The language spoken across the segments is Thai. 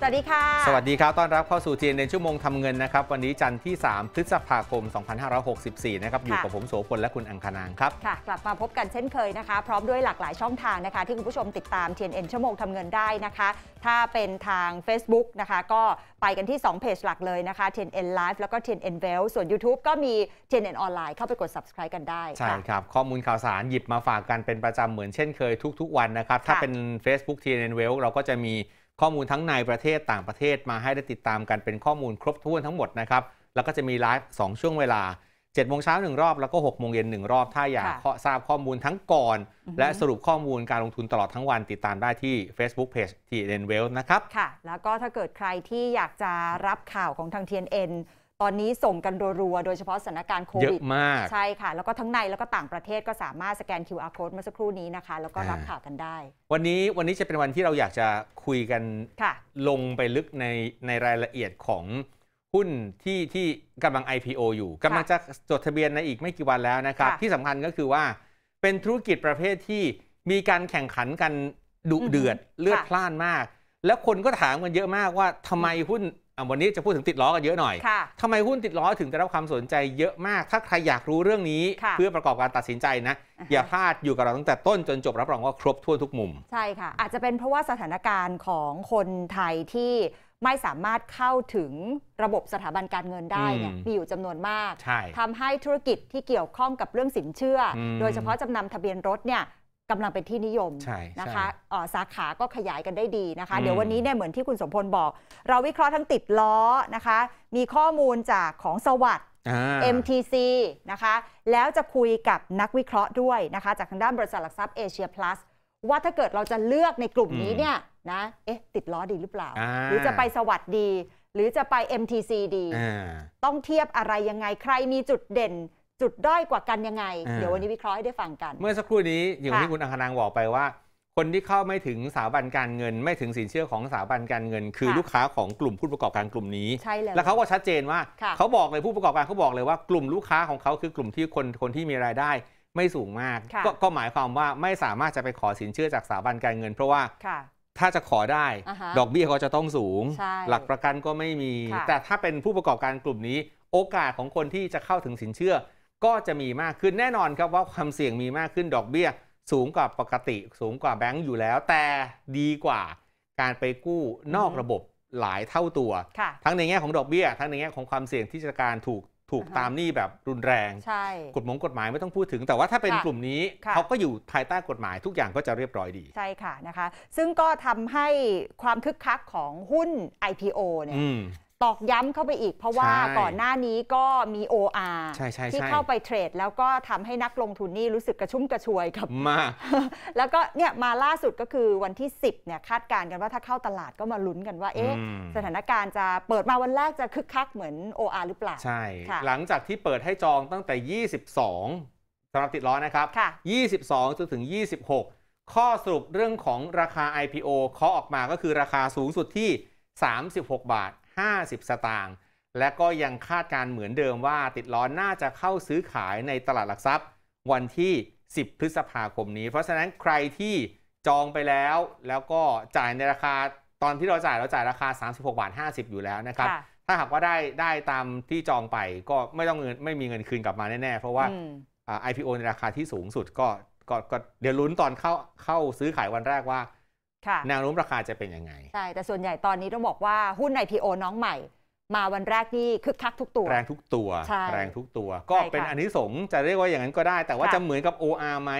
สวัสดีค่ะ สวัสดีครับ ต้อนรับเข้าสู่จีนในชั่วโมงทำเงินนะครับ วันนี้จันทร์ที่3พฤษภาคม 2564 นะครับ อยู่กับผมโสพลและคุณอังคณางครับ ค่ะ กลับมาพบกันเช่นเคยนะคะ พร้อมด้วยหลากหลายช่องทางนะคะ ที่คุณผู้ชมติดตาม t n นชั่วโมงทำเงินได้นะคะ ถ้าเป็นทาง Facebook นะคะก็ไปกันที่ 2 เพจหลักเลยนะคะ t n น Live แล้วก็ t n ็น e l ลส่วน YouTube ก็มี t n เออนไลน์เข้าไปกด subscribe กันได้ใช่ครับ ข้อมูลข่าวสารหยิบมาฝากกันเป็นประจำเหมือนเช่นเคยทุก ๆ วันนะครับถ้าเป็น Facebook TNN e l เราก็จะมีข้อมูลทั้งในประเทศต่างประเทศมาให้ได้ติดตามกันเป็นข้อมูลครบถ้วนทั้งหมดนะครับ แล้วก็จะมีไลฟ์2ช่วงเวลา7โมงเช้าหนึ่งรอบแล้วก็6โมงเย็นหนึ่งรอบถ้าอยากทราบข้อมูลทั้งก่อนและสรุปข้อมูลการลงทุนตลอดทั้งวัน ติดตามได้ที่ Facebook Page TNN Wealth นะครับ ค่ะ แล้วก็ถ้าเกิดใครที่อยากจะรับข่าวของทาง TNN ตอนนี้ส่งกันรัวๆ โดยเฉพาะสถานการณ์โควิดเยอะมากใช่ค่ะแล้วก็ทั้งในแล้วก็ต่างประเทศก็สามารถ สแกน QR code เมื่อสักครู่นี้นะคะ แล้วก็รับข่าวกันได้ วันนี้วันนี้จะเป็นวันที่เราอยากจะคุยกันลงไปลึกในในรายละเอียดของหุ้นที่ที่กำลัง IPO อยู่กำลังจะจดทะเบียนในอีกไม่กี่วันแล้วนะครับ ที่สำคัญก็คือว่า เป็นธุรกิจประเภทที่มีการแข่งขันกันดุเดือดเลือดพล่านมาก แล้วคนก็ถามกันเยอะมากว่าทำไมหุ้นวันนี้จะพูดถึงติดล้อกันเยอะหน่อยทำไมหุ้นติดล้อถึงได้รับความสนใจ เยอะมาก ถ้าใครอยากรู้เรื่องนี้ เพื่อประกอบการตัดสินใจนะอย่าพลาดอยู่กับเราตั้งแต่ต้นจนจบรับรองว่าครบถ้วนทุกมุม ใช่ค่ะอาจจะเป็นเพราะว่าสถานการณ์ของคนไทยที่ไม่สามารถเข้าถึงระบบสถาบันการเงินได้เนี่ยมีอยู่จำนวนมาก ทำให้ธุรกิจที่เกี่ยวข้องกับเรื่องสินเชื่อ โดยเฉพาะจำนำทะเบียนรถเนี่ยกำลังเป็นที่นิยมนะคะสาขาก็ขยายกันได้ดีนะคะ เดี๋ยววันนี้เนี่ยเหมือนที่คุณสมพลบอก เราวิเคราะห์ทั้งติดล้อนะคะมีข้อมูลจากของสวัสด์ MTC นะคะแล้วจะคุยกับนักวิเคราะห์ด้วยนะคะจากทางด้านบริษัทหลักทรัพย์เอเชียพลัสว่าถ้าเกิดเราจะเลือกในกลุ่มนี้เนี่ยนะเอ๊ะติดล้อดีหรือเปล่า หรือจะไปสวัสด์ดีหรือจะไป MTC ดีต้องเทียบอะไรยังไงใครมีจุดเด่นจุดด้อยกว่ากันยังไง เดี๋ยววันนี้วิเคราะห์ให้ได้ฟังกัน เมื่อสักครู่นี้อย่างที่คุณอังคณางบอกไปว่า คนที่เข้าไม่ถึงสถาบันการเงิน ไม่ถึงสินเชื่อของสถาบันการเงิน คือลูกค้าของกลุ่มผู้ประกอบการกลุ่มนี้ใช่เลยแล้วเขาก็ชัดเจนว่าเขาบอกเลยผู้ประกอบการเขาบอกเลยว่ากลุ่มลูกค้าของเขาคือกลุ่มที่คนคนที่มีรายได้ ไม่สูงมากกก็หมายความว่าไม่สามารถจะไปขอสินเชื่อจากสถาบันการเงิน เพราะว่าถ้าจะขอได้ ดอกเบี้ยเขาจะต้องสูง หลักประกันก็ไม่มี แต่ถ้าเป็นผู้ประกอบการกลุ่มนี้ โอกาสของคนที่จะเข้าถึงสินเชื่อก็จะมีมากขึ้นแน่นอนครับว่าความเสี่ยงมีมากขึ้นดอกเบี้ยสูงกว่าปกติ สูงกว่าแบงก์อยู่แล้ว แต่ดีกว่า การไปกู้นอกระบบหลายเท่าตัว ทั้งในแง่ของดอกเบี้ย ทั้งในแง่ของความเสี่ยงที่จะการถูกถูกตามนี่แบบรุนแรงกฎมงกฎหมายไม่ต้องพูดถึง แต่ว่าถ้าเป็นกลุ่มนี้เขาก็อยู่ภายใต้กฎหมายทุกอย่างก็จะเรียบร้อยดี ใช่ค่ะนะคะ ซึ่งก็ทำให้ความคึกคักของหุ้น IPO เนี่ยตอกย้ำเข้าไปอีกเพราะว่าก่อนหน้านี้ก็มี OR ที่เข้าไปเทรดแล้วก็ทำให้นักลงทุนนี่รู้สึกกระชุ่มกระชวยกับมาแล้วก็เนี่ยมาล่าสุดก็คือวันที่ 10เนี่ยคาดการณ์กันว่าถ้าเข้าตลาดก็มาลุ้นกันว่าเอ๊ะสถานการณ์จะเปิดมาวันแรกจะคึกคักเหมือน OR หรือเปล่าใช่หลังจากที่เปิดให้จองตั้งแต่ 22สำหรับติดล้อนะครับ 22จนถึง26 ข้อสรุปเรื่องของราคา IPO เคาะออกมาก็คือราคาสูงสุดที่ 36 บาท50 สตางค์ และก็ยังคาดการเหมือนเดิมว่าติดล้อนน่าจะเข้าซื้อขายในตลาดหลักทรัพย์วันที่ 10 พฤษภาคมนี้ เพราะฉะนั้นใครที่จองไปแล้วแล้วก็จ่ายในราคาตอนที่เราจ่ายเราจ่ายราคา 36บาท50 อยู่แล้วนะครับ ถ้าหากว่าได้ได้ตามที่จองไปก็ไม่ต้องเงินไม่มีเงินคืนกลับมาแน่ ๆ เพราะว่า IPO ในราคาที่สูงสุดก็ก็เดี๋ยวลุ้นตอนเข้าเข้าซื้อขายวันแรกว่าแนวโน้มราคาจะเป็นยังไงใช่แต่ส่วนใหญ่ตอนนี้ต้องบอกว่าหุ้น IPO น้องใหม่ มาวันแรกนี่คึกคักทุกตัว แรงทุกตัวแรงทุกตัว ก็เป็นอันนี้สงจะเรียกว่าอย่างนั้นก็ได้ แต่ว่าจะเหมือนกับ OR ไหม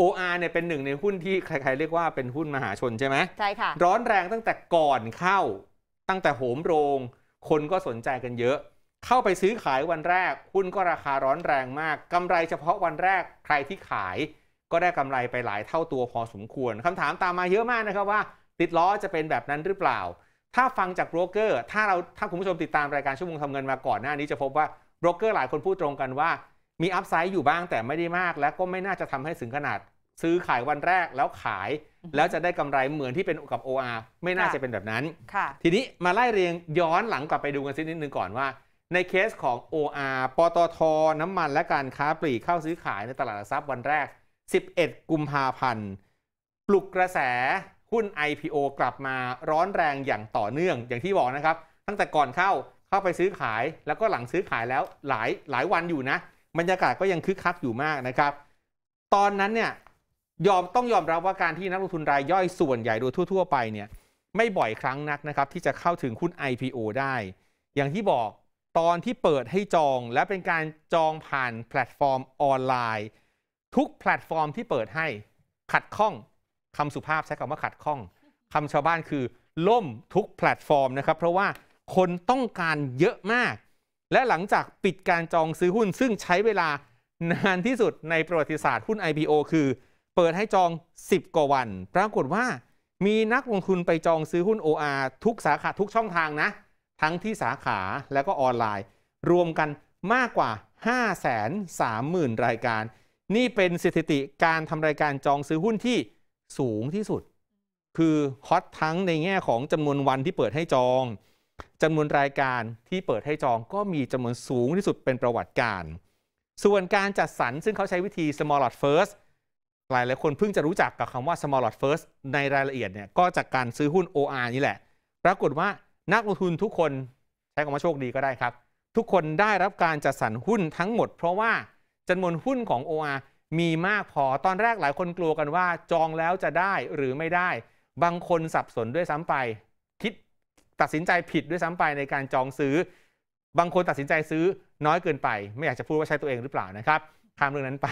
OR เนี่ยเป็นหนึ่งในหุ้นที่ใครๆเรียกว่าเป็นหุ้นมหาชนใช่ไหมใช่ค่ะร้อนแรงตั้งแต่ก่อนเข้าตั้งแต่โหมโรง คนก็สนใจกันเยอะ เข้าไปซื้อขายวันแรกหุ้นก็ราคาร้อนแรงมากกำไรเฉพาะวันแรกใครที่ขายก็ได้กำไรไปหลายเท่าตัวพอสมควร คำถามตามมาเยอะมากนะครับว่า ติดล้อจะเป็นแบบนั้นหรือเปล่า ถ้าฟังจากโบรกเกอร์ ถ้าเราถ้าคุณผู้ชมติดตามรายการชั่วโมงทำเงินมาก่อนหน้านี้จะพบว่าโบรกเกอร์หลายคนพูดตรงกันว่า มีอัพไซด์อยู่บ้างแต่ไม่ได้มาก และก็ไม่น่าจะทำให้ถึงขนาด ซื้อขายวันแรกแล้วขาย แล้วจะได้กำไรเหมือนที่เป็นกับ OR ไม่น่าจะเป็นแบบนั้นทีนี้มาไล่เรียงย้อนหลังกลับไปดูกันสักนิดนึงก่อนว่า ในเคสของ OR ปตทน้ำมัน และการค้าปลีกเข้าซื้อขายในตลาดหลักทรัพย์วันแรก11 กุมภาพันธ์ปลุกกระแสหุ้น IPO กลับมาร้อนแรงอย่างต่อเนื่องอย่างที่บอกนะครับตั้งแต่ก่อนเข้าเข้าไปซื้อขายแล้วก็หลังซื้อขายแล้วหลายหลายวันอยู่นะบรรยากาศก็ยังคึกคักอยู่มากนะครับตอนนั้นเนี่ยยอมต้องยอมรับว่าการที่นักลงทุนรายย่อยส่วนใหญ่โดยทั่ว ๆ ไปเนี่ยไม่บ่อยครั้งนักนะครับที่จะเข้าถึงหุ้น IPO ได้ อย่างที่บอกตอนที่เปิดให้จองและเป็นการจองผ่านแพลตฟอร์มออนไลน์ทุกแพลตฟอร์มที่เปิดให้ขัดข้องคำสุภาพใช้คำว่าขัดข้องคำชาวบ้านคือ ล่มทุกแพลตฟอร์มนะครับ เพราะว่าคนต้องการเยอะมาก และหลังจากปิดการจองซื้อหุ้น ซึ่งใช้เวลานานที่สุดในประวัติศาสตร์หุ้น IPO คือ เปิดให้จอง 10 กว่าวันปรากฏว่า มีนักลงทุนไปจองซื้อหุ้น OR ทุกสาขาทุกช่องทางนะ ทั้งที่สาขาและก็ออนไลน์ รวมกันมากกว่า5 3 0 0 0 0รายการนี่เป็นสถิติการทำรายการจองซื้อหุ้นที่สูงที่สุด คือฮอตทั้งในแง่ของจำนวนวันที่เปิดให้จองจำนวนรายการที่เปิดให้จองก็มีจำนวนสูงที่สุดเป็นประวัติการ ส่วนการจัดสรรซึ่งเขาใช้วิธี small lot first หลายหลายคนเพิ่งจะรู้จักกับคำว่า small lot first ในรายละเอียดเนี่ยก็จากการซื้อหุ้น OR นี่แหละ ปรากฏว่านักลงทุนทุกคนใช้คำว่าโชคดีก็ได้ครับ ทุกคนได้รับการจัดสรรหุ้นทั้งหมดเพราะว่าจำนวนหุ้นของ OR มีมากพอ ตอนแรกหลายคนกลัวกันว่าจองแล้วจะได้หรือไม่ได้ บางคนสับสนด้วยซ้ำไป คิดตัดสินใจผิดด้วยซ้ำไปในการจองซื้อ บางคนตัดสินใจซื้อน้อยเกินไป ไม่อยากจะพูดว่าใช้ตัวเองหรือเปล่านะครับคำเรื่องนั้นไป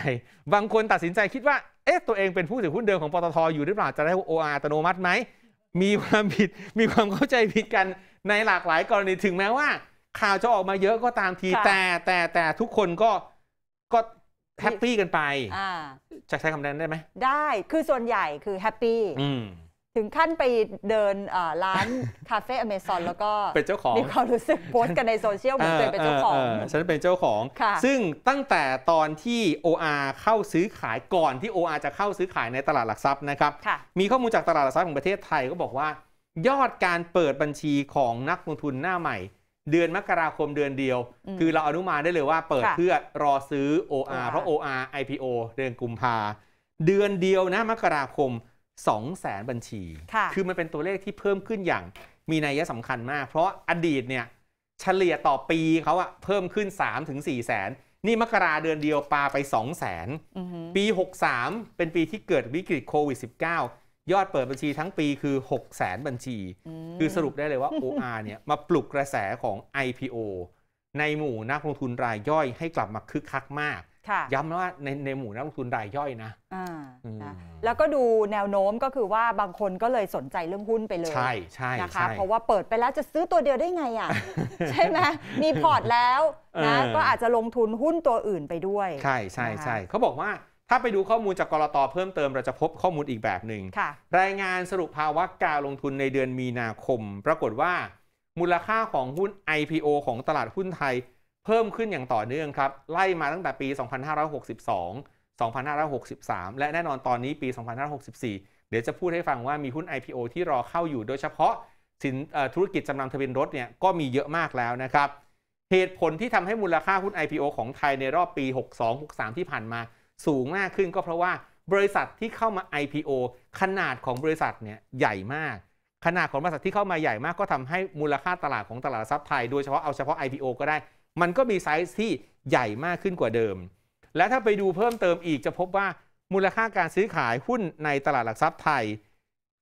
บางคนตัดสินใจคิดว่าเอ๊ะตัวเองเป็นผู้ถือหุ้นเดิมของปตทอยู่หรือเปล่าจะได้ OR อัตโนมัติไหมมีความผิดมีความเข้าใจผิดกันในหลากหลายกรณีถึงแม้ว่า ข่าวจะออกมาเยอะก็ตามทีแต่แต่แต่ทุกคนก็ก็แฮปปี้กันไปจะใช้คำนั้นได้ไหม ได้ คือส่วนใหญ่คือแฮปปี้ถึงขั้นไปเดินร้านคาเฟ่อเมซอนแล้วก็ เป็นเจ้าของมีความรู้สึกโพส์กันในโซเชียลเหมือนเป็นเจ้าของฉันเป็นเจ้าของ ซึ่งตั้งแต่ตอนที่ OR เข้าซื้อขายก่อนที่ OR จะเข้าซื้อขายในตลาดหลักทรัพย์นะครับ มีข้อมูลจากตลาดหลักทรัพย์ของประเทศไทยก็บอกว่า ยอดการเปิดบัญชีของนักลงทุนหน้าใหม่เดือนมกราคมเดือนเดียว คือเราอนุมานได้เลยว่าเปิดเพื่อรอซื้อ OR เพราะ OR IPO เดือนกุมภาเดือนเดียวนะมกราคม 2 0 0แสนบัญชี คือมันเป็นตัวเลขที่เพิ่มขึ้นอย่างมีนัยสำคัญมาก เพราะอดีตเนี่ยเฉลี่ยต่อปีเขาอะเพิ่มขึ้น3-4ถึงแสนนี่มกราเดือนเดียวปาไป 2 0 0แสนปี 63 เป็นปีที่เกิดวิกฤตโควิด -19 ยอดเปิดบัญชีทั้งปีคือ 6 0แสนบัญชี คือสรุปได้เลยว่า OR เนี่ยมาปลุกกระแสของ IPO ในหมู่นักลงทุนรายย่อยให้กลับมาคึกคักมาก ย้ำว่าในในหมู่นักลงทุนรายย่อยนะ แล้วก็ดูแนวโน้มก็คือว่าบางคนก็เลยสนใจเรื่องหุ้นไปเลย ใช่ใช่นะคะ เพราะว่าเปิดไปแล้วจะซื้อตัวเดียวได้ไงอ่ะ ใช่ไหม มีพอร์ตแล้วนะ ก็อาจจะลงทุนหุ้นตัวอื่นไปด้วย ใช่ใช่ใช่เขาบอกว่าถ้าไปดูข้อมูลจากกรตเพิ่มเติมเราจะพบข้อมูลอีกแบบหนึง่งรายงานสรุปภาวะการลงทุนในเดือนมีนาคม ปรากฏว่า มูลค่าของหุ้น IPO ของตลาดหุ้นไทย เพิ่มขึ้นอย่างต่อเนื่องครับ ไล่มาตั้งแต่ปี 2562 2563 และแน่นอนตอนนี้ปี 2564 เดี๋ยวจะพูดให้ฟังว่ามีหุ้น IPO ที่รอเข้าอยู่ โดยเฉพาะสินธุรกิจจำนำทะเบียนรถเนี่ยก็มีเยอะมากแล้วนะครับ เหตุผลที่ทำให้มูลค่าหุ้น IPO ของไทยในรอบปี 62-63 ที่ผ่านมาสูงมากขึ้นก็เพราะว่าบริษัทที่เข้ามา IPO ขนาดของบริษัทเนี่ยใหญ่มาก ขนาดของบริษัทที่เข้ามาใหญ่มากก็ทำให้มูลค่าตลาดของตลาดทรัพย์ไทย โดยเฉพาะเอาเฉพาะ IPO ก็ได้ มันก็มีไซส์ที่ใหญ่มากขึ้นกว่าเดิม และถ้าไปดูเพิ่มเติมอีกจะพบว่ามูลค่าการซื้อขายหุ้นในตลาดหลักทรัพย์ไทย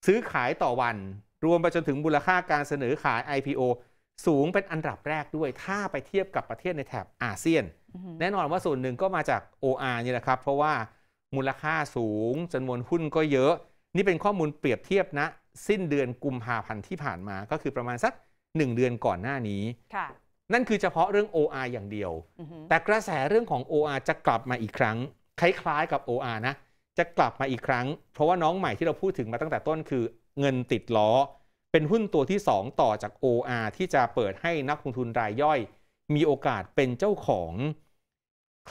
ซื้อขายต่อวัน รวมไปจนถึงมูลค่าการเสนอขาย IPO สูงเป็นอันดับแรกด้วยถ้าไปเทียบกับประเทศในแถบอาเซียน แน่นอนว่าส่วนหนึ่งก็มาจาก OR นี่แหละครับ เพราะว่ามูลค่าสูงจำนวนหุ้นก็เยอะ นี่เป็นข้อมูลเปรียบเทียบนะ สิ้นเดือนกุมภาพันธ์ที่ผ่านมาก็คือประมาณสัก 1 เดือนก่อนหน้านี้นั่นคือเฉพาะเรื่อง OR อย่างเดียว แต่กระแสเรื่องของ OR จะกลับมาอีกครั้งคล้ายๆกับ OR นะจะกลับมาอีกครั้งเพราะว่าน้องใหม่ที่เราพูดถึงมาตั้งแต่ต้นคือ เงินติดล้อเป็นหุ้นตัวที่ 2 ต่อจาก OR ที่จะเปิดให้นักลงทุนรายย่อย มีโอกาสเป็นเจ้าของ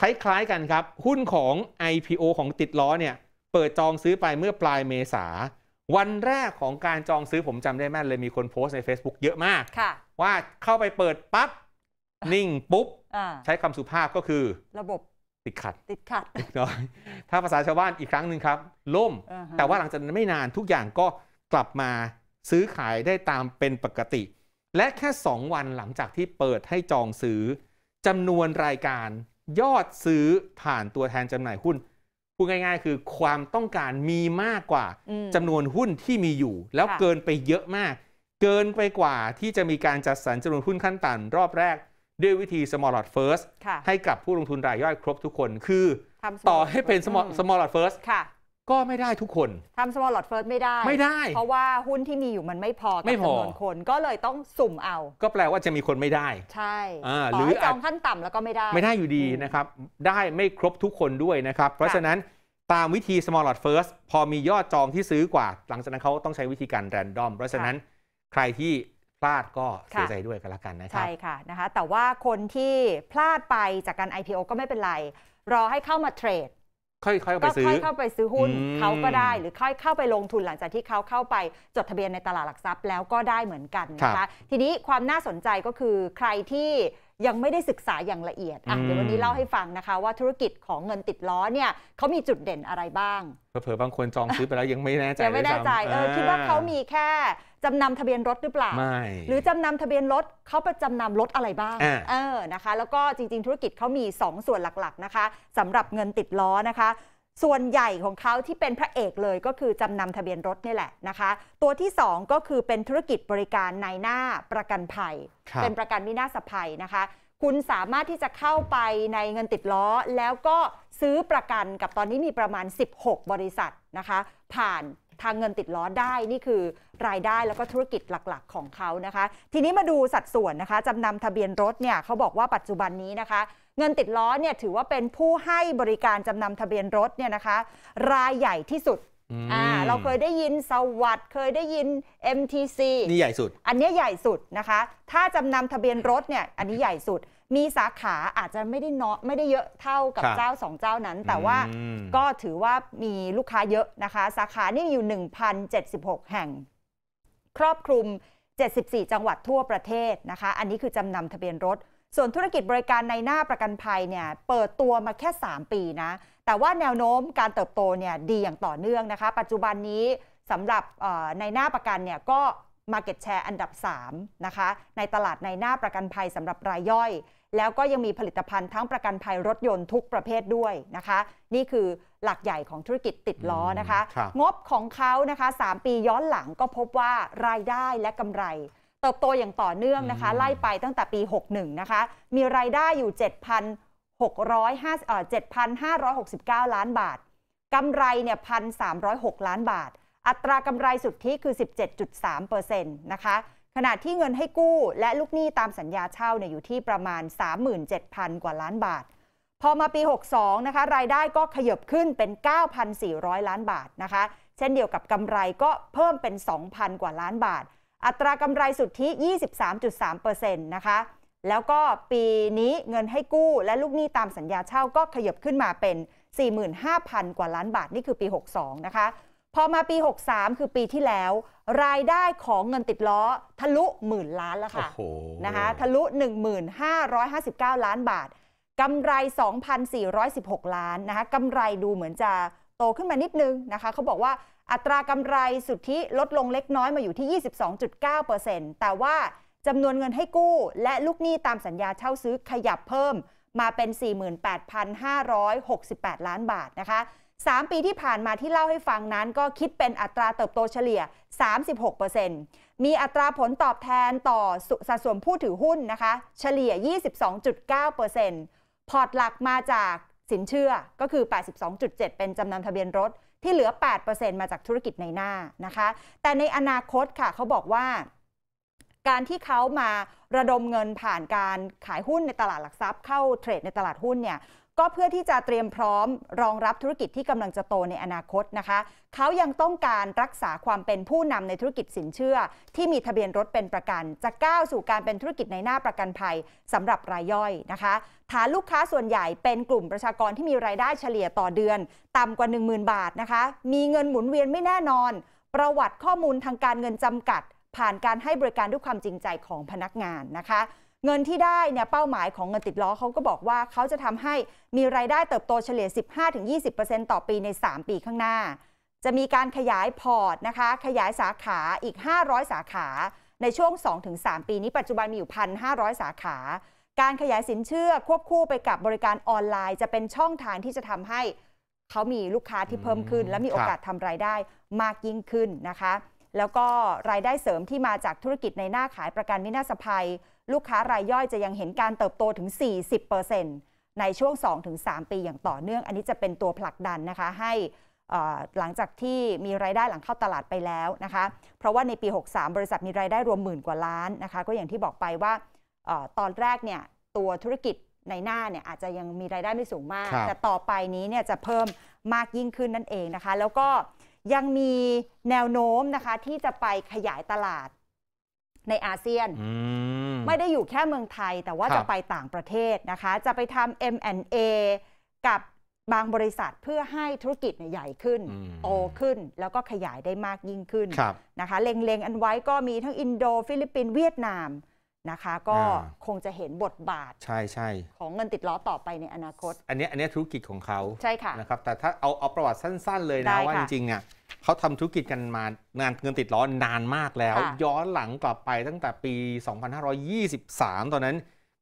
คล้าย ๆ กันครับ หุ้นของ IPO ของติดล้อเนี่ย เปิดจองซื้อไปเมื่อปลายเมษา วันแรกของการจองซื้อผมจำได้แม่นเลยมีคนโพสใน Facebook เยอะมากว่าเข้าไปเปิดปั๊บ นิ่งปุ๊บใช้คำสุภาพก็คือ ระบบ ติดขัดติดขัดน้อยถ้าภาษาชาวบ้านอีกครั้งหนึ่งครับล่ม แต่ว่าหลังจากนั้นไม่นานทุกอย่างก็กลับมาซื้อขายได้ตามเป็นปกติ และแค่ 2 วันหลังจากที่เปิดให้จองซื้อจำนวนรายการยอดซื้อผ่านตัวแทนจำหน่ายหุ้น พูดง่ายๆ คือความต้องการมีมากกว่าจำนวนหุ้นที่มีอยู่ แล้วเกินไปเยอะมาก เกินไปกว่าที่จะมีการจัดสรรจำนวนหุ้นขั้นต่ำรอบแรก ด้วยวิธี small lot first ให้กับผู้ลงทุนรายย่อยครบทุกคนคือ ต่อให้เป็น small lot first ก็ไม่ได้ทุกคนทำ small lot first ไม่ได้ ไม่ได้ เพราะว่าหุ้นที่มีอยู่มันไม่พอ กับจำนวนคนก็เลยต้องสุ่มเอา ก็แปลว่าจะมีคนไม่ได้ ใช่หรือจองขั้นต่ำแล้วก็ไม่ได้ ไม่ได้อยู่ดีนะครับได้ไม่ครบทุกคนด้วยนะครับ เพราะฉะนั้นตามวิธี small lot first พอมียอดจองที่ซื้อกว่าหลังจากนั้นเขาต้องใช้วิธีการ random เพราะฉะนั้นใครที่พลาดก็เสียใจด้วยกันละกันนะครับใช่ค่ะนะคะแต่ว่าคนที่พลาดไปจากการ IPO ก็ไม่เป็นไร รอให้เข้ามาเทรดค่อยๆเข้าไปซื้อก็ค่อยเข้าไปซื้อหุ้นเขาก็ได้หรือค่อยเข้าไปลงทุนหลังจากที่เขาเข้าไป จดทะเบียนในตลาดหลักทรัพย์แล้วก็ได้เหมือนกันนะคะทีนี้ความน่าสนใจก็คือใครที่ยังไม่ได้ศึกษาอย่างละเอียดอ่ะเดี๋ยววันนี้เล่าให้ฟังนะคะว่าธุรกิจของเงินติดล้อเนี่ยเขามีจุดเด่นอะไรบ้าง เผ่อบางคนจองซื้อไปแล้วยังไม่แน่ใจยังไม่แน่ใจเออคิดว่าเขามีแค่จำนำทะเบียนรถหรือเปล่าไม่หรือจำนำทะเบียนรถเขาไปจำนำรถอะไรบ้างอเออ นะคะ แล้วก็จริงๆธุรกิจเขามี 2 ส่วนหลักๆนะคะสำหรับเงินติดล้อนะคะ ส่วนใหญ่ของเขาที่เป็นพระเอกเลยก็คือจำนำทะเบียนรถนี่แหละนะคะ ตัวที่2ก็คือเป็นธุรกิจบริการในหน้าประกันภัย เป็นประกันวินาศภัยนะคะ คุณสามารถที่จะเข้าไปในเงินติดล้อแล้วก็ซื้อประกันกับตอนนี้มีประมาณ 16 บริษัทนะคะ ผ่านทางเงินติดล้อได้นี่คือรายได้แล้วก็ธุรกิจหลักๆของเขานะคะ ทีนี้มาดูสัดส่วนนะคะ จำนำทะเบียนรถเนี่ยเขาบอกว่าปัจจุบันนี้นะคะ เงินติดล้อเนี่ยถือว่าเป็นผู้ให้บริการจำนำทะเบียนรถเนี่ยนะคะ รายใหญ่ที่สุดอ่าเราเคยได้ยินสวัสด์เคยได้ยิน MTC นี่ใหญ่สุด อันนี้ใหญ่สุดนะคะ ถ้าจำนำทะเบียนรถเนี่ยอันนี้ใหญ่สุดมีสาขาอาจจะไม่ได้นาอไม่ได้เยอะเท่ากับเจ้า2เจ้านั้น แต่ว่าก็ถือว่ามีลูกค้าเยอะนะคะ สาขานี่อยู่1,076 แห่ง ครอบคลุม 74 จังหวัดทั่วประเทศนะคะ อันนี้คือจำนำทะเบียนรถ ส่วนธุรกิจบริการในหน้าประกันภัยเนี่ยเปิดตัวมาแค่ 3 ปีนะแต่ว่าแนวโน้มการเติบโตเนี่ยดีอย่างต่อเนื่องนะคะ ปัจจุบันนี้สำหรับในหน้าประกันเนี่ยก็ Market Share อันดับ3นะคะในตลาดในหน้าประกันภัยสำหรับรายย่อย แล้วก็ยังมีผลิตภัณฑ์ทั้งประกันภัยรถยนต์ทุกประเภทด้วยนะคะนี่คือหลักใหญ่ของธุรกิจติดล้อนะคะงบของเขานะคะ3ปีย้อนหลังก็พบว่ารายได้และกำไรเติบโตอย่างต่อเนื่องนะคะไล่ไปตั้งแต่ปี 61 นะคะ มีรายได้อยู่ 7,669 ล้านบาทกำไรเนี่ย1,306ล้านบาทอัตรากำไรสุทธิคือ 17.3%นะคะ ขณะที่เงินให้กู้ และลูกหนี้ตามสัญญาเช่าเนี่ยอยู่ที่ประมาณ 37,000 กว่าล้านบาท พอมาปี 62 นะคะ รายได้ก็ขยบขึ้นเป็น 9,400 ล้านบาทนะคะ เช่นเดียวกับกำไรก็เพิ่มเป็น 2,000 กว่าล้านบาท อัตรากำไรสุทธิ 23.3%นะคะ แล้วก็ปีนี้เงินให้กู้และลูกหนี้ตามสัญญาเช่าก็ขยบขึ้นมาเป็น 45,000 กว่าล้านบาท นี่คือปี 62 นะคะพอมาปี 63 คือปีที่แล้ว รายได้ของเงินติดล้อทะลุหมื่นล้านแล้วค่ะนะคะ ทะลุ 1559 ล้านบาทกำไร 2,416 ล้านนะคะกำไรดูเหมือนจะโตขึ้นมานิดนึงนะคะเขาบอกว่าอัตรากำไรสุทธิลดลงเล็กน้อยมาอยู่ที่ 22.9%แต่ว่าจำนวนเงินให้กู้และลูกหนี้ตามสัญญาเช่าซื้อขยับเพิ่มมาเป็น 48,568 ล้านบาทนะคะ3 ปีที่ผ่านมาที่เล่าให้ฟังนั้นก็คิดเป็นอัตราเติบโตเฉลี่ย 36%มีอัตราผลตอบแทนต่อสัดส่วนผู้ถือหุ้นนะคะ เฉลี่ย 22.9%พอร์ตหลักมาจากสินเชื่อก็คือ 82.7 เป็นจำนำทะเบียนรถที่เหลือ 8%มาจากธุรกิจในหน้านะคะ แต่ในอนาคตค่ะเขาบอกว่า การที่เขามาระดมเงินผ่านการขายหุ้นในตลาดหลักทรัพย์เข้าเทรด ในตลาดหุ้นเนี่ยก็เพื่อที่จะเตรียมพร้อมรองรับธุรกิจที่กำลังจะโตในอนาคตนะคะ เขายังต้องการรักษาความเป็นผู้นำในธุรกิจสินเชื่อ ที่มีทะเบียนรถเป็นประกัน จะก้าวสู่การเป็นธุรกิจในหน้าประกันภัยสำหรับรายย่อยนะคะฐานลูกค้าส่วนใหญ่เป็นกลุ่มประชากรที่มีรายได้เฉลี่ยต่อเดือนต่ำกว่า 10,000 บาทนะคะ มีเงินหมุนเวียนไม่แน่นอน ประวัติข้อมูลทางการเงินจำกัด ผ่านการให้บริการด้วยความจริงใจของพนักงานนะคะเงินที่ได้เนี่ยเป้าหมายของเงินติดล้อเขาก็บอกว่าเขาจะทำให้มีรายได้เติบโตเฉลี่ย 15-20%ต่อปีใน 3 ปีข้างหน้า จะมีการขยายพอร์ตนะคะ ขยายสาขาอีก 500 สาขาในช่วง 2-3 ปีนี้ปัจจุบันมีอยู่1,500 สาขา การขยายสินเชื่อควบคู่ไปกับบริการออนไลน์จะเป็นช่องทางที่จะทำให้เขามีลูกค้าที่เพิ่มขึ้น และมีโอกาสทำรายได้มากยิ่งขึ้นนะคะ แล้วก็รายได้เสริมที่มาจากธุรกิจในหน้าขายประกันวินาศภัยลูกค้ารายย่อยจะยังเห็นการเติบโตถึง 40%ในช่วง 2-3 ปีอย่างต่อเนื่อง อันนี้จะเป็นตัวผลักดันนะคะ ให้หลังจากที่มีรายได้หลังเข้าตลาดไปแล้วนะคะ เพราะว่าในปี 63 บริษัทมีรายได้รวมหมื่นกว่าล้านนะคะ ก็อย่างที่บอกไปว่า ตอนแรกเนี่ยตัวธุรกิจในหน้าเนี่ยอาจจะยังมีรายได้ไม่สูงมาก แต่ต่อไปนี้เนี่ยจะเพิ่มมากยิ่งขึ้นนั่นเองนะคะ แล้วก็ยังมีแนวโน้มนะคะที่จะไปขยายตลาดในอาเซียน ไม่ได้อยู่แค่เมืองไทยแต่ว่าจะไปต่างประเทศนะคะ จะไปทำ M&A กับบางบริษัทเพื่อให้ธุรกิจใหญ่ขึ้นโตขึ้น แล้วก็ขยายได้มากยิ่งขึ้นนะคะ เล็งๆ อันไว้ก็มีทั้งอินโดฟิลิปปินส์เวียดนามนะคะก็คงจะเห็นบทบาทใช่ใช่ของเงินติดล้อต่อไปในอนาคต อันนี้อันนี้ธุรกิจของเขาใช่ค่ะนะครับแต่ถ้าเอาเอาประวัติสั้นๆเลยนะ ว่าจริงๆอ่ะเขาทำธุรกิจกันมา งานเงินติดล้อนานมากแล้ว ย้อนหลังกลับไปตั้งแต่ปี 2523 ตอนนั้น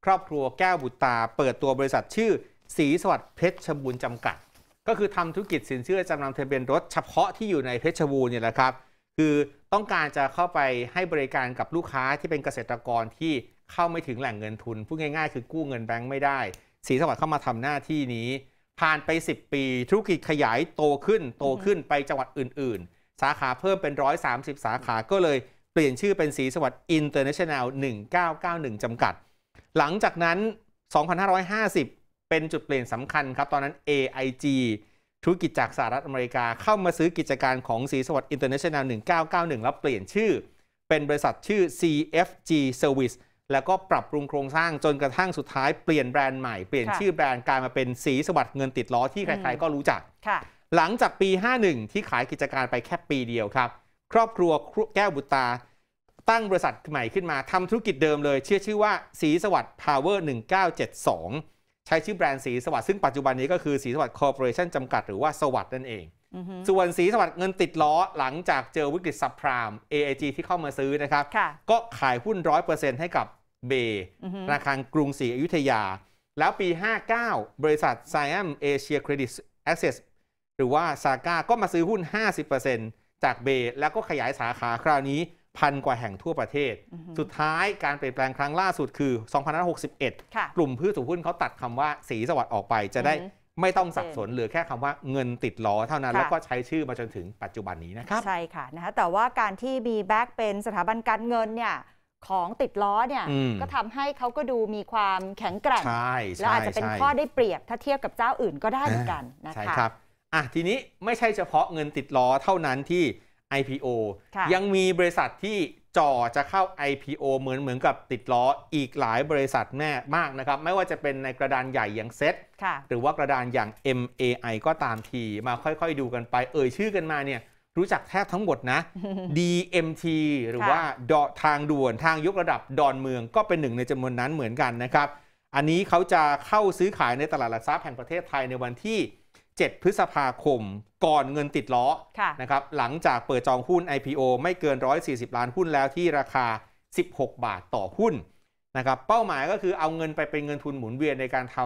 ครอบครัวแก้วบุตตาเปิดตัวบริษัทชื่อสีสวัสดิ์เพชรชบูรณ์จำกัด ก็คือทำธุรกิจสินเชื่อจำนำทะเบียนรถเฉพาะที่อยู่ในเพชรบูรณ์เนี่ยแหละครับคือต้องการจะเข้าไปให้บริการกับลูกค้าที่เป็นเกษตรกรที่เข้าไม่ถึงแหล่งเงินทุน พูดง่ายๆคือกู้เงินแบงค์ไม่ได้ สีสวัสดิ์เข้ามาทำหน้าที่นี้ ผ่านไป 10 ปี ธุรกิจขยายโตขึ้นโตขึ้นไปจังหวัดอื่นๆ สาขาเพิ่มเป็น 130 สาขาก็เลยเปลี่ยนชื่อเป็นสีสวัสดิ์อินเตอร์เนชั่นแนล1991 จำกัด หลังจากนั้น 2550 เป็นจุดเปลี่ยนสำคัญครับ ตอนนั้น AIG ธุรกิจจากสหรัฐอเมริกาเข้ามาซื้อกิจการของสีสวัสดิ์อินเตอร์เนชั่นแนล1991 แล้วเปลี่ยนชื่อเป็นบริษัทชื่อ CFG Service แล้วก็ปรับปรุงโครงสร้างจนกระทั่งสุดท้ายเปลี่ยนแบรนด์ใหม่ เปลี่ยนชื่อแบรนด์กลายมาเป็นสีสวัสดิ์เงินติดล้อที่ใครๆ ก็รู้จัก หลังจากปี 51 ที่ขายกิจการไปแค่ปีเดียวครับ ครอบครัวแก้วบุตา ตั้งบริษัทใหม่ขึ้นมาทำธุรกิจเดิมเลยเชื่อชื่อว่าสีสวัสดิ์พาวเวอร์ 1972ใช้ชื่อแบรนด์สีสวัสด์ซึ่งปัจจุบันนี้ก็คือสีสวัสด์คอร์ปอเรชั่นจำกัดหรือว่าสวัสด์นั่นเอง ส่วนสีสวัสด์เงินติดล้อหลังจากเจอวิกฤตซับพราม AIG ที่เข้ามาซื้อนะครับ ก็ขายหุ้นรร้ออยเเป์ซ็นต์ให้กับเบย์ธนาคารกรุงศรีอยุธยา แล้วปี 59 บริษัทไซเอเชียเครดิตแอคเซสหรือว่าซาก้าก็มาซื้อหุ้น 50%จากเบย์แล้วก็ขยายสาขาคราวนี้พันกว่าแห่งทั่วประเทศ สุดท้ายการเปลี่ยนแปลงครั้งล่าสุดคือ 2561 กลุ่มพืชถูกหุ้นเขาตัดคำว่าสีสวัสดิ์ออกไปจะได้ไม่ต้องสับสน เหลือแค่คำว่าเงินติดล้อเท่านั้นแล้วก็ใช้ชื่อมาจนถึงปัจจุบันนี้นะครับ ใช่ค่ะนะคะแต่ว่าการที่มีแบ็กเป็นสถาบันการเงินเนี่ยของติดล้อเนี่ยก็ทำให้เขาก็ดูมีความแข็งแกร่งและอาจจะเป็นข้อได้เปรียบถ้าเทียบกับเจ้าอื่นก็ได้เหมือนกันนะคะใช่ครับอ่ะทีนี้ไม่ใช่เฉพาะเงินติดล้อเท่านั้นที่ IPO ยังมีบริษัทที่จ่อจะเข้า IPO เหมือนเหมือนกับติดล้อ อีกหลายบริษัทแน่มากนะครับ ไม่ว่าจะเป็นในกระดานใหญ่อย่างเซ็ตหรือว่ากระดานอย่าง MAI ก็ตามที มาค่อยๆดูกันไป เอ่ยชื่อกันมาเนี่ยรู้จักแทบทั้งหมดนะ DMT หรือว่าทางด่วนทางยกระดับดอนเมืองก็เป็นหนึ่งในจำนวนนั้นเหมือนกันนะครับอันนี้เขาจะเข้าซื้อขายในตลาดหลักทรัพย์แห่งประเทศไทยในวันที่7พฤษภาคมก่อนเงินติดล้อะนะครับหลังจากเปิดจองหุ้น IPO ไม่เกิน 140 ล้านหุ้นแล้วที่ราคา 16 บาทต่อหุ้นนะครับเป้าหมายก็คือเอาเงินไปเป็นเงินทุนหมุนเวียนในการท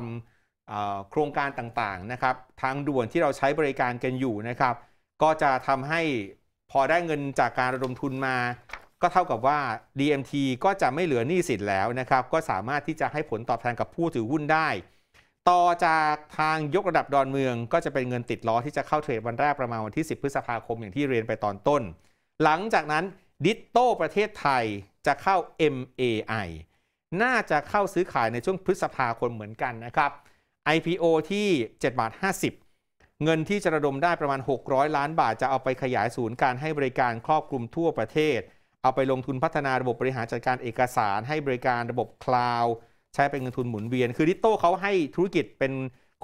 ำโครงการต่างๆนะครับทางด่วนที่เราใช้บริการกันอยู่นะครับก็จะทำให้พอได้เงินจากการระดมทุนมา ก็เท่ากับว่า DMT ก็จะไม่เหลือหนี้สินแล้วนะครับก็สามารถที่จะให้ผลตอบแทนกับผู้ถือหุ้นได้ต่อจากทางยกระดับดอนเมืองก็จะเป็นเงินติดล้อที่จะเข้าเทรดวันแรกประมาณวันที่ 10 พฤษภาคมอย่างที่เรียนไปตอนต้น หลังจากนั้นดิตโตประเทศไทยจะเข้า MAI น่าจะเข้าซื้อขายในช่วงพฤษภาคมเหมือนกันนะครับ IPO ที่ 7 บาท 50 เงินที่จะระดมได้ประมาณ 600 ล้านบาทจะเอาไปขยายศูนย์การให้บริการครอบคลุมทั่วประเทศ เอาไปลงทุนพัฒนาระบบบริหารจัดการเอกสาร ให้บริการระบบคลาวด์ใช้เป็นเงินทุนหมุนเวียน คือดิโต้เขาให้ธุรกิจเป็น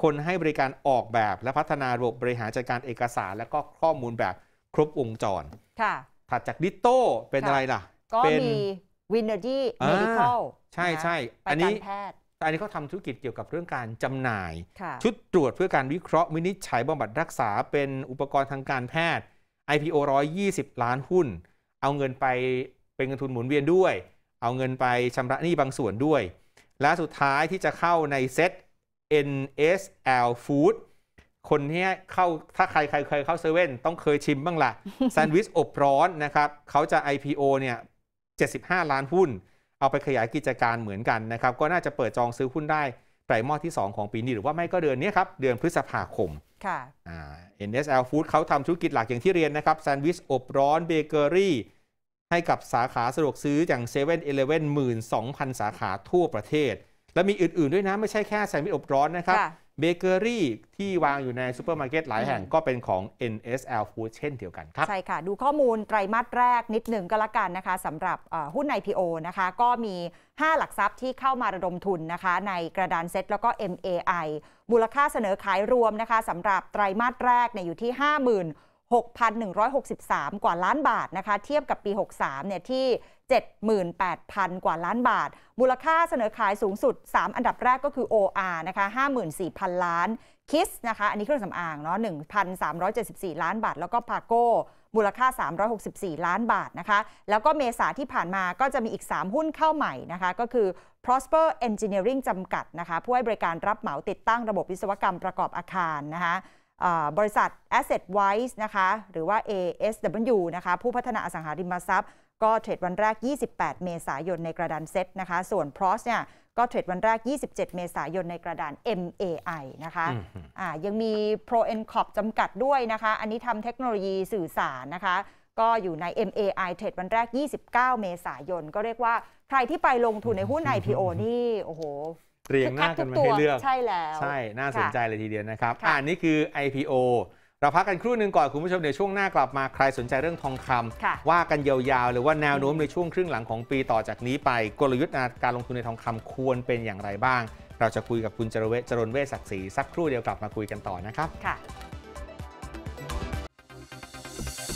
คนให้บริการออกแบบ และพัฒนาระบบบริหารจัดการเอกสาร และก็ข้อมูลแบบครบวงจร ค่ะ ถัดจากดิโต้เป็นอะไรล่ะ ก็มีวินเนอร์ดี้เมดิคอลใช่ใช่อันนี้อันนี้เขาทำธุรกิจเกี่ยวกับเรื่องการจำหน่าย ชุดตรวจเพื่อการวิเคราะห์วินิจฉัยบำบัดรักษา เป็นอุปกรณ์ทางการแพทย์ IPO 120 ล้านหุ้น เอาเงินไปเป็นเงินทุนหมุนเวียนด้วย เอาเงินไปชำระหนี้บางส่วนด้วยและสุดท้ายที่จะเข้าในเซต NSL Food คนที่เข้าถ้าใครใครเคยเข้าเซเว่นต้องเคยชิมบ้างละแซนด์วิชอบร้อนนะครับเขาจะ IPO เนี่ย75 ล้านหุ้น เอาไปขยายกิจการเหมือนกันนะครับก็น่าจะเปิดจองซื้อหุ้นได้ไตรมาสที่ 2 ของปีนี้หรือว่าไม่ก็เดือนนี้ครับ เดือนพฤษภาคมค่ะ NSL Food เขาทำธุรกิจหลักอย่างที่เรียนนะครับแซนด์วิชอบร้อนเบเกอรี่ให้กับสาขาสะดวกซื้ออย่าง7 e เ e ่ e อเลฟเว่นหมื่นสองพันสาขาทั่วประเทศ และมีอื่นๆด้วยนะ ไม่ใช่แค่แซนด์วิชอบร้อนนะครับเบเกอรี่ที่วางอยู่ในซูเปอร์มาร์เก็ตหลายแห่งก็เป็นของ NSL Food เช่นเดียวกันครับ ใช่ค่ะ ดูข้อมูลไตรมาสแรกนิดหนึ่งก็แล้วกันนะคะสำหรับหุ้น IPO นะคะก็มี 5 หลักทรัพย์ที่เข้ามาระดมทุนนะคะ ในกระดานเซ็ตแล้วก็ MAI มูลค่าเสนอขายรวมนะคะสำหรับไตรมาสแรกเนี่ยอยู่ที่ 5 0 0 0 0 6,163 กว่าล้านบาทนะคะ เทียบกับปี 63เนี่ยที่ 78,000 กว่าล้านบาท มูลค่าเสนอขายสูงสุด 3 อันดับแรกก็คือ OR นะคะ54,000 ล้านคิสนะคะอันนี้เครื่องสำอางเนาะ1,374 ล้านบาท แล้วก็พาโก้มูลค่า 364 ล้านบาทนะคะ แล้วก็เมษาที่ผ่านมาก็จะมีอีก 3 หุ้นเข้าใหม่นะคะ ก็คือ Prosper Engineering จำกัดนะคะผู้ให้บริการรับเหมาติดตั้งระบบวิศวกรรมประกอบอาคารนะคะบริษัท Asset Wise นะคะหรือว่า ASW นะคะผู้พัฒนาอสังหาริมทรัพย์ก็เทรดวันแรก 28 เมษายนในกระดานเซ็ตนะคะส่วน p r o s เนี่ยก็เทรดวันแรก 27 เมษายนในกระดาน MAI นะคะอยังมี Pro e n c o p จำกัดด้วยนะคะ อันนี้ทำเทคโนโลยีสื่อสารนะคะก็อยู่ใน MAI เทรดวันแรก 29 เมษายน ก็เรียกว่าใครที่ไปลงทุนในหุ้น IPO นี่โอ้โหเรียงหน้ากันมาให้เลือก ใช่แล้ว ใช่น่าสนใจเลยทีเดียวนะครับ อ่านี่คือ IPO เราพักกันครู่หนึ่งก่อนคุณผู้ชม เดี๋ยวช่วงหน้ากลับมาใครสนใจเรื่องทองคำ ว่ากันยาวๆหรือว่าแนวโน้มในช่วงครึ่งหลังของปีต่อจากนี้ไป กลยุทธ์การลงทุนในทองคำควรเป็นอย่างไรบ้าง เราจะคุยกับคุณจรเวจรนเวศักดิ์ศรีสักครู่เดียวกลับมาคุยกันต่อนะครับค่ะ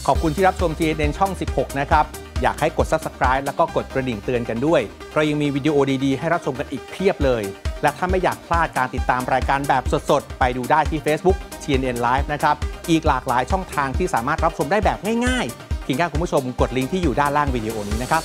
ขอบคุณที่รับชม GNN ช่อง 16 นะครับอยากให้กด subscribe แล้วก็กดกระดิ่งเตือนกันด้วย เรายังมีวิดีโอดีๆ ให้รับชมกันอีกเพียบเลย และถ้าไม่อยากพลาดการติดตามรายการแบบสดๆ ไปดูได้ที่ Facebook TNN Live นะครับ อีกหลากหลายช่องทางที่สามารถรับชมได้แบบง่ายๆเพียงแค่คุณผู้ชมกดลิงก์ที่อยู่ด้านล่างวิดีโอนี้นะครับ